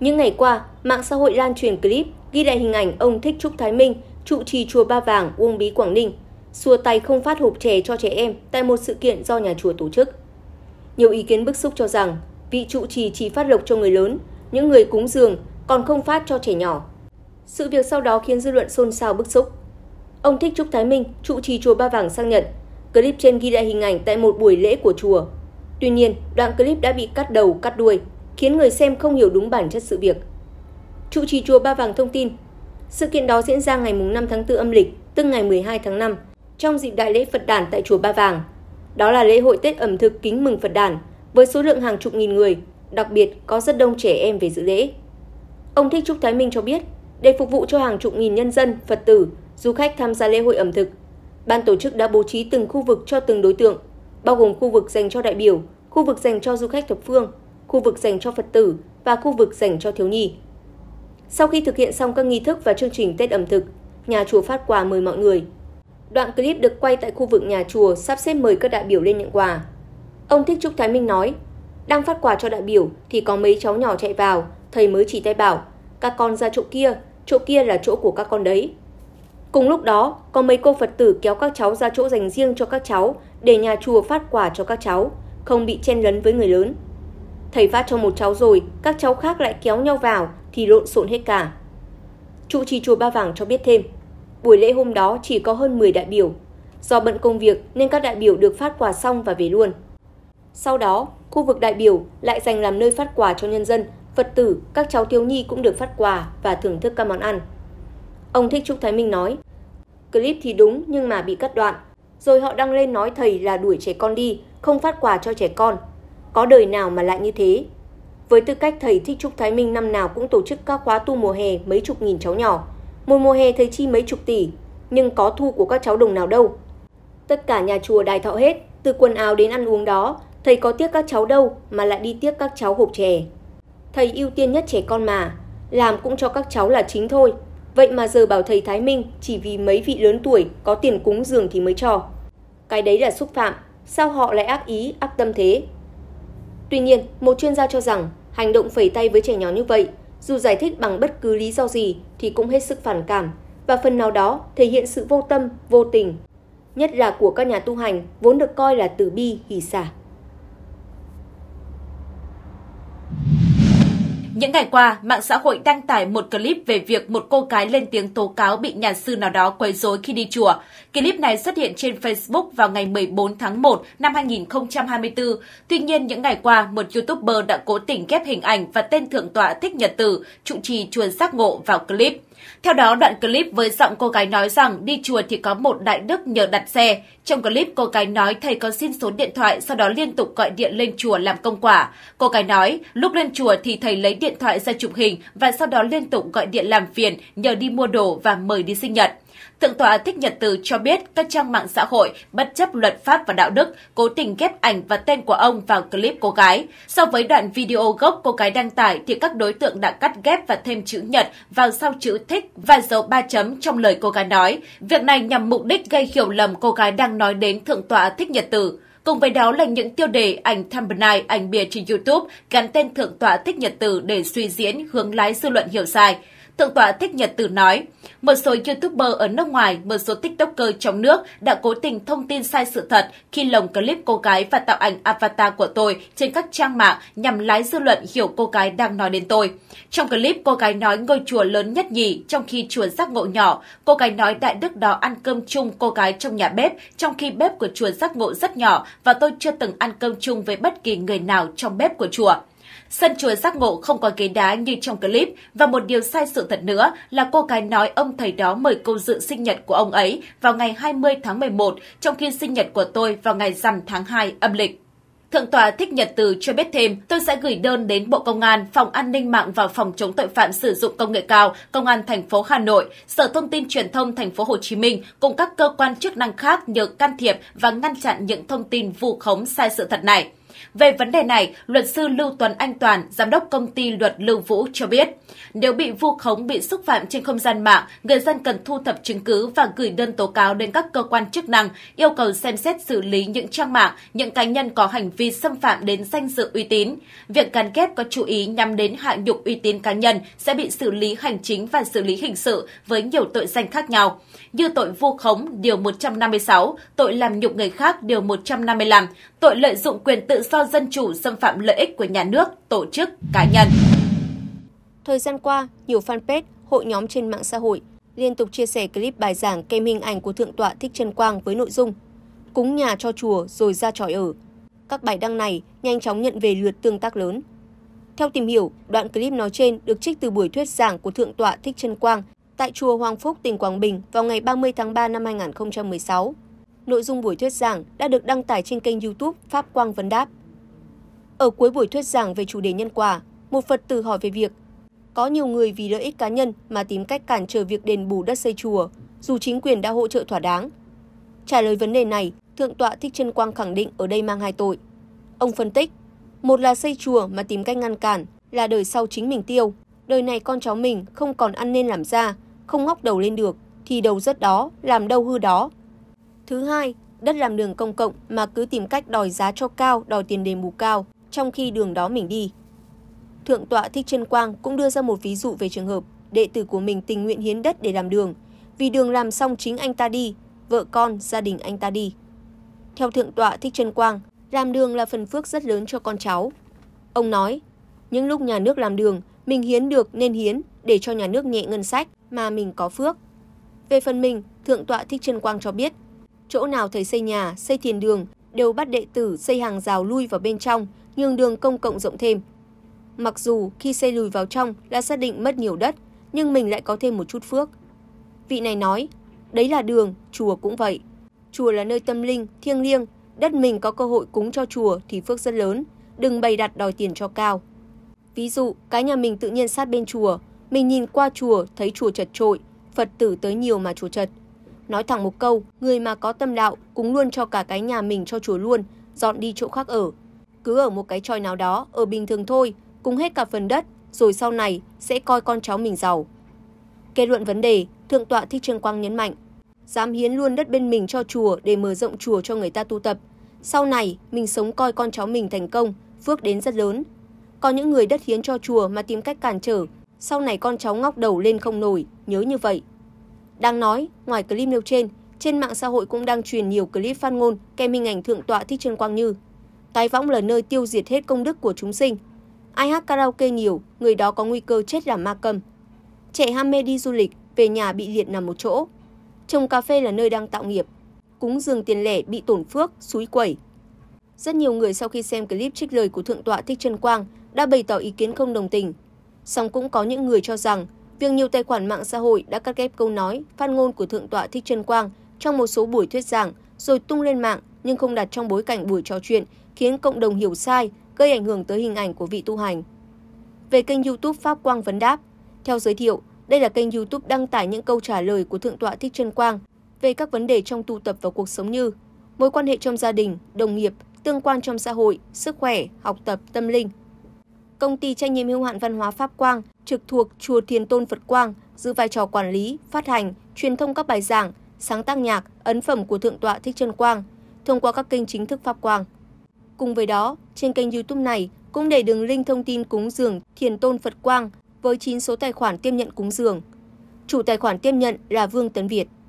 Những ngày qua, mạng xã hội lan truyền clip ghi lại hình ảnh ông Thích Trúc Thái Minh, trụ trì chùa Ba Vàng, Uông Bí, Quảng Ninh, xua tay không phát hộp chè cho trẻ em tại một sự kiện do nhà chùa tổ chức. Nhiều ý kiến bức xúc cho rằng, vị trụ trì chỉ phát lộc cho người lớn, những người cúng dường còn không phát cho trẻ nhỏ. Sự việc sau đó khiến dư luận xôn xao bức xúc. Ông Thích Trúc Thái Minh, trụ trì chùa Ba Vàng xác nhận, clip trên ghi lại hình ảnh tại một buổi lễ của chùa. Tuy nhiên, đoạn clip đã bị cắt đầu, cắt đuôi khiến người xem không hiểu đúng bản chất sự việc. Trụ trì chùa Ba Vàng thông tin, sự kiện đó diễn ra ngày 5 tháng 4 âm lịch, tức ngày 12 tháng 5, trong dịp đại lễ Phật đản tại chùa Ba Vàng. Đó là lễ hội Tết ẩm thực kính mừng Phật đản với số lượng hàng chục nghìn người, đặc biệt có rất đông trẻ em về dự lễ. Ông Thích Trúc Thái Minh cho biết, để phục vụ cho hàng chục nghìn nhân dân, Phật tử, du khách tham gia lễ hội ẩm thực, ban tổ chức đã bố trí từng khu vực cho từng đối tượng, bao gồm khu vực dành cho đại biểu, khu vực dành cho du khách thập phương khu vực dành cho Phật tử và khu vực dành cho thiếu nhi. Sau khi thực hiện xong các nghi thức và chương trình Tết ẩm thực, nhà chùa phát quà mời mọi người. Đoạn clip được quay tại khu vực nhà chùa sắp xếp mời các đại biểu lên nhận quà. Ông Thích Trúc Thái Minh nói, đang phát quà cho đại biểu thì có mấy cháu nhỏ chạy vào, thầy mới chỉ tay bảo, các con ra chỗ kia, chỗ kia là chỗ của các con đấy. Cùng lúc đó, có mấy cô Phật tử kéo các cháu ra chỗ dành riêng cho các cháu để nhà chùa phát quà cho các cháu, không bị chen lấn với người lớn. Thầy phát cho một cháu rồi, các cháu khác lại kéo nhau vào thì lộn xộn hết cả. Trụ trì chùa Ba Vàng cho biết thêm, buổi lễ hôm đó chỉ có hơn 10 đại biểu. Do bận công việc nên các đại biểu được phát quà xong và về luôn. Sau đó, khu vực đại biểu lại dành làm nơi phát quà cho nhân dân, Phật tử, các cháu thiếu nhi cũng được phát quà và thưởng thức các món ăn. Ông Thích Trúc Thái Minh nói, clip thì đúng nhưng mà bị cắt đoạn. Rồi họ đăng lên nói thầy là đuổi trẻ con đi, không phát quà cho trẻ con có đời nào mà lại như thế. Với tư cách thầy Thích Trúc Thái Minh năm nào cũng tổ chức các khóa tu mùa hè mấy chục nghìn cháu nhỏ, một mùa hè thầy chi mấy chục tỷ, nhưng có thu của các cháu đồng nào đâu. Tất cả nhà chùa đài thọ hết, từ quần áo đến ăn uống đó, thầy có tiếc các cháu đâu mà lại đi tiếc các cháu hộp chè. Thầy ưu tiên nhất trẻ con mà, làm cũng cho các cháu là chính thôi. Vậy mà giờ bảo thầy Thái Minh chỉ vì mấy vị lớn tuổi có tiền cúng dường thì mới cho. Cái đấy là xúc phạm, sao họ lại ác ý, ác tâm thế? Tuy nhiên, một chuyên gia cho rằng hành động phẩy tay với trẻ nhỏ như vậy, dù giải thích bằng bất cứ lý do gì thì cũng hết sức phản cảm và phần nào đó thể hiện sự vô tâm, vô tình, nhất là của các nhà tu hành vốn được coi là từ bi, hỷ xả. Những ngày qua, mạng xã hội đăng tải một clip về việc một cô gái lên tiếng tố cáo bị nhà sư nào đó quấy rối khi đi chùa. Clip này xuất hiện trên Facebook vào ngày 14 tháng 1 năm 2024. Tuy nhiên, những ngày qua, một YouTuber đã cố tình ghép hình ảnh và tên thượng tọa Thích Nhật Tử, trụ trì chùa Giác Ngộ vào clip. Theo đó, đoạn clip với giọng cô gái nói rằng đi chùa thì có một đại đức nhờ đặt xe. Trong clip, cô gái nói thầy có xin số điện thoại, sau đó liên tục gọi điện lên chùa làm công quả. Cô gái nói, lúc lên chùa thì thầy lấy điện thoại ra chụp hình và sau đó liên tục gọi điện làm phiền, nhờ đi mua đồ và mời đi sinh nhật. Thượng tọa Thích Nhật Từ cho biết các trang mạng xã hội bất chấp luật pháp và đạo đức cố tình ghép ảnh và tên của ông vào clip cô gái. So với đoạn video gốc cô gái đăng tải thì các đối tượng đã cắt ghép và thêm chữ Nhật vào sau chữ thích và dấu ba chấm trong lời cô gái nói. Việc này nhằm mục đích gây hiểu lầm cô gái đang nói đến Thượng tọa Thích Nhật Từ. Cùng với đó là những tiêu đề ảnh thumbnail, ảnh bìa trên YouTube gắn tên Thượng tọa Thích Nhật Từ để suy diễn hướng lái dư luận hiểu sai. Thượng tọa Thích Nhật Tử nói, một số YouTuber ở nước ngoài, một số TikToker trong nước đã cố tình thông tin sai sự thật khi lồng clip cô gái và tạo ảnh avatar của tôi trên các trang mạng nhằm lái dư luận hiểu cô gái đang nói đến tôi. Trong clip, cô gái nói ngôi chùa lớn nhất nhì, trong khi chùa giác ngộ nhỏ. Cô gái nói đại đức đó ăn cơm chung cô gái trong nhà bếp, trong khi bếp của chùa giác ngộ rất nhỏ và tôi chưa từng ăn cơm chung với bất kỳ người nào trong bếp của chùa. Sân chùa giác ngộ không có ghế đá như trong clip và một điều sai sự thật nữa là cô gái nói ông thầy đó mời cô dự sinh nhật của ông ấy vào ngày 20 tháng 11 trong khi sinh nhật của tôi vào ngày rằm tháng 2 âm lịch. Thượng tòa Thích Nhật Từ cho biết thêm, tôi sẽ gửi đơn đến Bộ Công an, Phòng An ninh mạng và Phòng chống tội phạm sử dụng công nghệ cao, Công an thành phố Hà Nội, Sở Thông tin Truyền thông thành phố Hồ Chí Minh cùng các cơ quan chức năng khác nhờ can thiệp và ngăn chặn những thông tin vu khống sai sự thật này. Về vấn đề này, luật sư Lưu Tuấn Anh Toàn, giám đốc công ty luật Lưu Vũ cho biết, nếu bị vu khống bị xúc phạm trên không gian mạng, người dân cần thu thập chứng cứ và gửi đơn tố cáo đến các cơ quan chức năng, yêu cầu xem xét xử lý những trang mạng, những cá nhân có hành vi xâm phạm đến danh dự uy tín. Việc gắn kết có chú ý nhằm đến hạ nhục uy tín cá nhân sẽ bị xử lý hành chính và xử lý hình sự với nhiều tội danh khác nhau, như tội vu khống điều 156, tội làm nhục người khác điều 155, tội lợi dụng quyền tự do dân chủ xâm phạm lợi ích của nhà nước, tổ chức, cá nhân. Thời gian qua, nhiều fanpage, hội nhóm trên mạng xã hội liên tục chia sẻ clip bài giảng kèm hình ảnh của Thượng tọa Thích Trân Quang với nội dung Cúng nhà cho chùa rồi ra tròi ở. Các bài đăng này nhanh chóng nhận về lượt tương tác lớn. Theo tìm hiểu, đoạn clip nói trên được trích từ buổi thuyết giảng của Thượng tọa Thích Trân Quang tại chùa Hoàng Phúc, tỉnh Quảng Bình vào ngày 30 tháng 3 năm 2016 nội dung buổi thuyết giảng đã được đăng tải trên kênh YouTube Pháp Quang Vấn Đáp. Ở cuối buổi thuyết giảng về chủ đề nhân quả, một Phật tử hỏi về việc có nhiều người vì lợi ích cá nhân mà tìm cách cản trở việc đền bù đất xây chùa, dù chính quyền đã hỗ trợ thỏa đáng. Trả lời vấn đề này, Thượng tọa Thích Trân Quang khẳng định ở đây mang hai tội. Ông phân tích, một là xây chùa mà tìm cách ngăn cản là đời sau chính mình tiêu, đời này con cháu mình không còn ăn nên làm ra, không ngóc đầu lên được, thì đầu rất đó, làm đâu hư đó, Thứ hai, đất làm đường công cộng mà cứ tìm cách đòi giá cho cao, đòi tiền đền bù cao, trong khi đường đó mình đi. Thượng tọa Thích Trân Quang cũng đưa ra một ví dụ về trường hợp đệ tử của mình tình nguyện hiến đất để làm đường, vì đường làm xong chính anh ta đi, vợ con, gia đình anh ta đi. Theo Thượng tọa Thích Trân Quang, làm đường là phần phước rất lớn cho con cháu. Ông nói, những lúc nhà nước làm đường, mình hiến được nên hiến để cho nhà nước nhẹ ngân sách mà mình có phước. Về phần mình, Thượng tọa Thích Trân Quang cho biết, chỗ nào thầy xây nhà, xây thiền đường đều bắt đệ tử xây hàng rào lui vào bên trong, nhường đường công cộng rộng thêm. Mặc dù khi xây lùi vào trong là xác định mất nhiều đất, nhưng mình lại có thêm một chút phước. Vị này nói, đấy là đường, chùa cũng vậy. Chùa là nơi tâm linh, thiêng liêng, đất mình có cơ hội cúng cho chùa thì phước rất lớn, đừng bày đặt đòi tiền cho cao. Ví dụ, cái nhà mình tự nhiên sát bên chùa, mình nhìn qua chùa thấy chùa chật trội, Phật tử tới nhiều mà chùa chật, Nói thẳng một câu, người mà có tâm đạo cũng luôn cho cả cái nhà mình cho chùa luôn, dọn đi chỗ khác ở. Cứ ở một cái tròi nào đó, ở bình thường thôi, cùng hết cả phần đất, rồi sau này sẽ coi con cháu mình giàu. Kết luận vấn đề, Thượng tọa Thích Trương Quang nhấn mạnh, dám hiến luôn đất bên mình cho chùa để mở rộng chùa cho người ta tu tập. Sau này, mình sống coi con cháu mình thành công, phước đến rất lớn. Còn những người đất hiến cho chùa mà tìm cách cản trở, sau này con cháu ngóc đầu lên không nổi, nhớ như vậy đang nói, ngoài clip nêu trên, trên mạng xã hội cũng đang truyền nhiều clip phát ngôn kèm hình ảnh thượng tọa Thích Trân Quang Như. Tái võng là nơi tiêu diệt hết công đức của chúng sinh. Ai hát karaoke nhiều, người đó có nguy cơ chết làm ma cầm. Trẻ ham mê đi du lịch, về nhà bị liệt nằm một chỗ. Trồng cà phê là nơi đang tạo nghiệp. Cúng dường tiền lẻ bị tổn phước, suối quẩy. Rất nhiều người sau khi xem clip trích lời của Thượng tọa Thích Trân Quang đã bày tỏ ý kiến không đồng tình. Song cũng có những người cho rằng việc nhiều tài khoản mạng xã hội đã cắt ghép câu nói, phát ngôn của Thượng tọa Thích Trân Quang trong một số buổi thuyết giảng rồi tung lên mạng nhưng không đặt trong bối cảnh buổi trò chuyện khiến cộng đồng hiểu sai, gây ảnh hưởng tới hình ảnh của vị tu hành. Về kênh YouTube Pháp Quang Vấn Đáp, theo giới thiệu, đây là kênh YouTube đăng tải những câu trả lời của Thượng tọa Thích Trân Quang về các vấn đề trong tu tập và cuộc sống như mối quan hệ trong gia đình, đồng nghiệp, tương quan trong xã hội, sức khỏe, học tập, tâm linh. Công ty trách nhiệm hữu hạn văn hóa Pháp Quang trực thuộc Chùa Thiền Tôn Phật Quang giữ vai trò quản lý, phát hành, truyền thông các bài giảng, sáng tác nhạc, ấn phẩm của Thượng tọa Thích chân Quang thông qua các kênh chính thức Pháp Quang. Cùng với đó, trên kênh YouTube này cũng để đường link thông tin cúng dường Thiền Tôn Phật Quang với 9 số tài khoản tiếp nhận cúng dường. Chủ tài khoản tiếp nhận là Vương Tấn Việt.